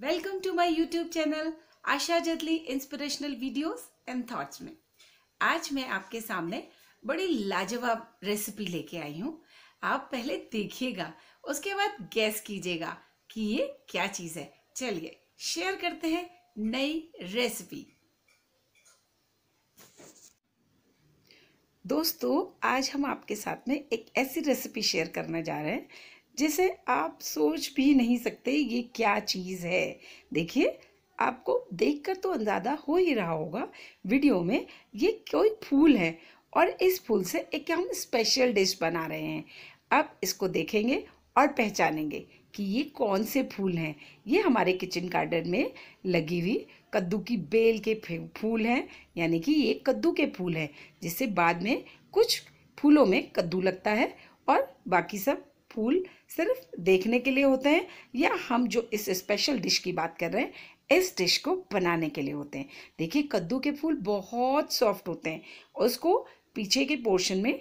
welcome to my YouTube channel Asha जदली inspirational videos and thoughts में आज मैं आपके सामने बड़ी लाजवाब रेसिपी लेके आई हूँ आप पहले देखिएगा उसके बाद गैस कीजिएगा कि ये क्या चीज़ है चलिए शेयर करते हैं नई रेसिपी दोस्तों आज हम आपके साथ में एक ऐसी रेसिपी शेयर करने जा रहे हैं जिसे आप सोच भी नहीं सकते ये क्या चीज़ है देखिए आपको देखकर तो अंदाज़ा हो ही रहा होगा वीडियो में ये कोई फूल है और इस फूल से एक हम स्पेशल डिश बना रहे हैं अब इसको देखेंगे और पहचानेंगे कि ये कौन से फूल हैं ये हमारे किचन गार्डन में लगी हुई कद्दू की बेल के फूल हैं यानी कि ये कद्दू के फूल हैं जिससे बाद में कुछ फूलों में कद्दू लगता है और बाकी सब फूल सिर्फ देखने के लिए होते हैं या हम जो इस स्पेशल डिश की बात कर रहे हैं इस डिश को बनाने के लिए होते हैं देखिए कद्दू के फूल बहुत सॉफ्ट होते हैं उसको पीछे के पोर्शन में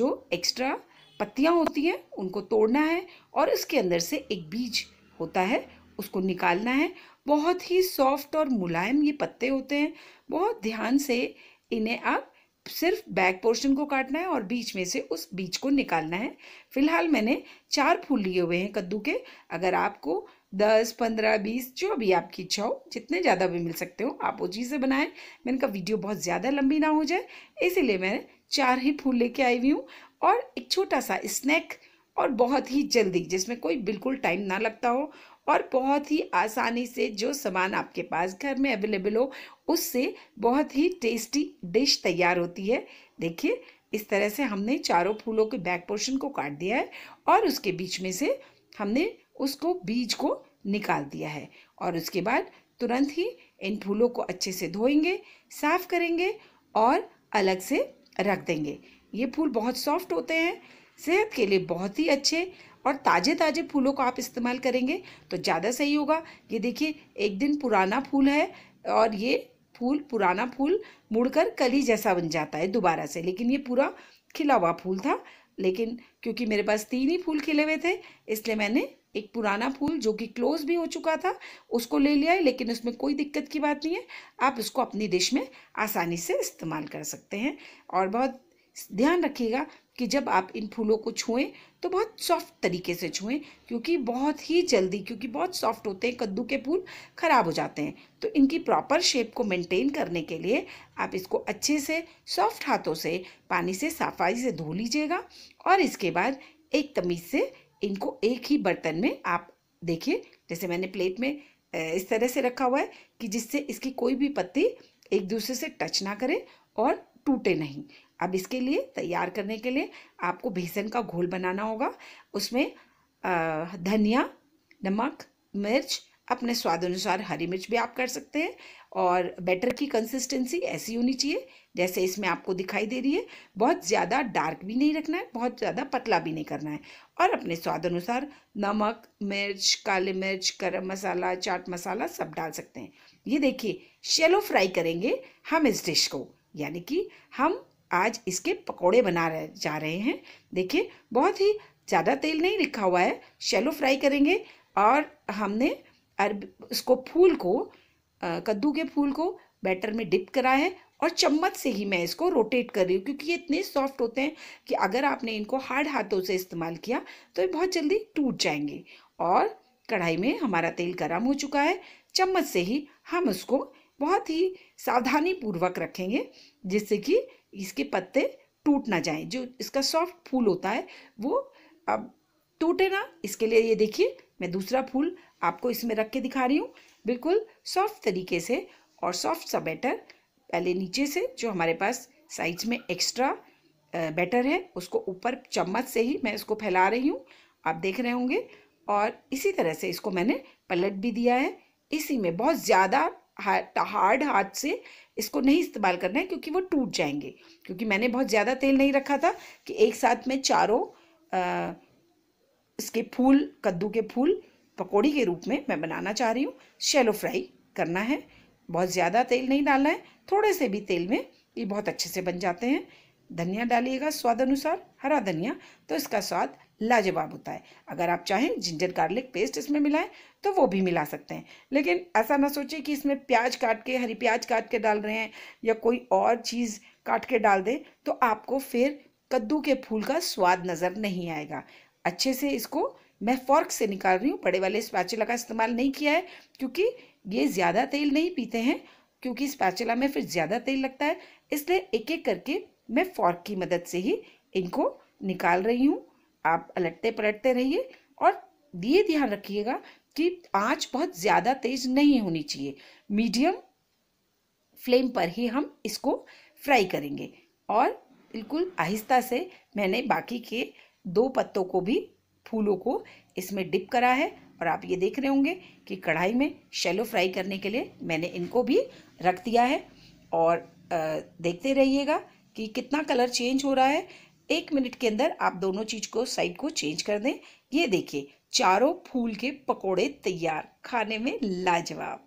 जो एक्स्ट्रा पत्तियाँ होती हैं उनको तोड़ना है और उसके अंदर से एक बीज होता है उसको निकालना है बहुत ही सॉफ्ट और मुलायम ये पत्ते होते हैं बहुत ध्यान से इन्हें आप सिर्फ बैक पोर्शन को काटना है और बीच में से उस बीज को निकालना है फिलहाल मैंने चार फूल लिए हुए हैं कद्दू के अगर आपको दस पंद्रह बीस जो भी आपकी इच्छा हो जितने ज़्यादा भी मिल सकते हो आप वो चीज़ें बनाएं मैंने कहा वीडियो बहुत ज़्यादा लंबी ना हो जाए इसीलिए मैं चार ही फूल लेके आई हुई हूँ और एक छोटा सा स्नैक और बहुत ही जल्दी जिसमें कोई बिल्कुल टाइम ना लगता हो और बहुत ही आसानी से जो सामान आपके पास घर में अवेलेबल हो उससे बहुत ही टेस्टी डिश तैयार होती है देखिए इस तरह से हमने चारों फूलों के बैक पोर्शन को काट दिया है और उसके बीच में से हमने उसको बीज को निकाल दिया है और उसके बाद तुरंत ही इन फूलों को अच्छे से धोएंगे साफ करेंगे और अलग से रख देंगे ये फूल बहुत सॉफ्ट होते हैं सेहत के लिए बहुत ही अच्छे और ताज़े ताज़े फूलों को आप इस्तेमाल करेंगे तो ज़्यादा सही होगा ये देखिए एक दिन पुराना फूल है और ये फूल पुराना फूल मुड़कर कली जैसा बन जाता है दोबारा से लेकिन ये पूरा खिला हुआ फूल था लेकिन क्योंकि मेरे पास तीन ही फूल खिले हुए थे इसलिए मैंने एक पुराना फूल जो कि क्लोज भी हो चुका था उसको ले लिया है लेकिन उसमें कोई दिक्कत की बात नहीं है आप इसको अपनी डिश में आसानी से इस्तेमाल कर सकते हैं और बहुत ध्यान रखिएगा कि जब आप इन फूलों को छुएं तो बहुत सॉफ्ट तरीके से छुएं क्योंकि बहुत ही जल्दी क्योंकि बहुत सॉफ्ट होते हैं कद्दू के फूल ख़राब हो जाते हैं तो इनकी प्रॉपर शेप को मेंटेन करने के लिए आप इसको अच्छे से सॉफ्ट हाथों से पानी से सफाई से धो लीजिएगा और इसके बाद एक तमीज़ से इनको एक ही बर्तन में आप देखिए जैसे मैंने प्लेट में इस तरह से रखा हुआ है कि जिससे इसकी कोई भी पत्ती एक दूसरे से टच ना करे और टूटे नहीं अब इसके लिए तैयार करने के लिए आपको बेसन का घोल बनाना होगा उसमें धनिया नमक मिर्च अपने स्वाद अनुसार हरी मिर्च भी आप कर सकते हैं और बैटर की कंसिस्टेंसी ऐसी होनी चाहिए जैसे इसमें आपको दिखाई दे रही है बहुत ज़्यादा डार्क भी नहीं रखना है बहुत ज़्यादा पतला भी नहीं करना है और अपने स्वाद अनुसार नमक मिर्च काली मिर्च गर्म मसाला चाट मसाला सब डाल सकते हैं ये देखिए शेलो फ्राई करेंगे हम इस डिश को यानी कि हम आज इसके पकोड़े बना रहे जा रहे हैं देखिए बहुत ही ज़्यादा तेल नहीं रखा हुआ है शैलो फ्राई करेंगे और हमने अरब उसको फूल को कद्दू के फूल को बैटर में डिप करा है और चम्मच से ही मैं इसको रोटेट कर रही हूँ क्योंकि ये इतने सॉफ्ट होते हैं कि अगर आपने इनको हार्ड हाथों से इस्तेमाल किया तो ये बहुत जल्दी टूट जाएंगे और कढ़ाई में हमारा तेल गर्म हो चुका है चम्मच से ही हम उसको बहुत ही सावधानी पूर्वक रखेंगे जिससे कि इसके पत्ते टूट ना जाएं जो इसका सॉफ्ट फूल होता है वो अब टूटे ना इसके लिए ये देखिए मैं दूसरा फूल आपको इसमें रख के दिखा रही हूँ बिल्कुल सॉफ्ट तरीके से और सॉफ्ट सा बैटर पहले नीचे से जो हमारे पास साइज में एक्स्ट्रा बैटर है उसको ऊपर चम्मच से ही मैं इसको फैला रही हूँ आप देख रहे होंगे और इसी तरह से इसको मैंने पलट भी दिया है इसी में बहुत ज़्यादा हार्ड हार्ड हाथ से इसको नहीं इस्तेमाल करना है क्योंकि वो टूट जाएंगे क्योंकि मैंने बहुत ज़्यादा तेल नहीं रखा था कि एक साथ में चारों इसके फूल कद्दू के फूल पकौड़ी के रूप में मैं बनाना चाह रही हूँ शेलो फ्राई करना है बहुत ज़्यादा तेल नहीं डालना है थोड़े से भी तेल में ये बहुत अच्छे से बन जाते हैं धनिया डालिएगा स्वाद अनुसार हरा धनिया तो इसका स्वाद लाजवाब होता है अगर आप चाहें जिंजर गार्लिक पेस्ट इसमें मिलाएं तो वो भी मिला सकते हैं लेकिन ऐसा ना सोचें कि इसमें प्याज काट के हरी प्याज काट के डाल रहे हैं या कोई और चीज़ काट के डाल दें तो आपको फिर कद्दू के फूल का स्वाद नज़र नहीं आएगा अच्छे से इसको मैं फॉर्क से निकाल रही हूँ बड़े वाले स्पैचुला का इस्तेमाल नहीं किया है क्योंकि ये ज़्यादा तेल नहीं पीते हैं क्योंकि स्पैचुला में फिर ज़्यादा तेल लगता है इसलिए एक एक करके मैं फॉर्क की मदद से ही इनको निकाल रही हूँ आप अलटते पलटते रहिए और ये ध्यान रखिएगा कि आँच बहुत ज़्यादा तेज नहीं होनी चाहिए मीडियम फ्लेम पर ही हम इसको फ्राई करेंगे और बिल्कुल आहिस्ता से मैंने बाकी के दो पत्तों को भी फूलों को इसमें डिप करा है और आप ये देख रहे होंगे कि कढ़ाई में शैलो फ्राई करने के लिए मैंने इनको भी रख दिया है और देखते रहिएगा कि कितना कलर चेंज हो रहा है एक मिनट के अंदर आप दोनों चीज को साइड को चेंज कर दें ये देखिए चारों फूल के पकोड़े तैयार खाने में लाजवाब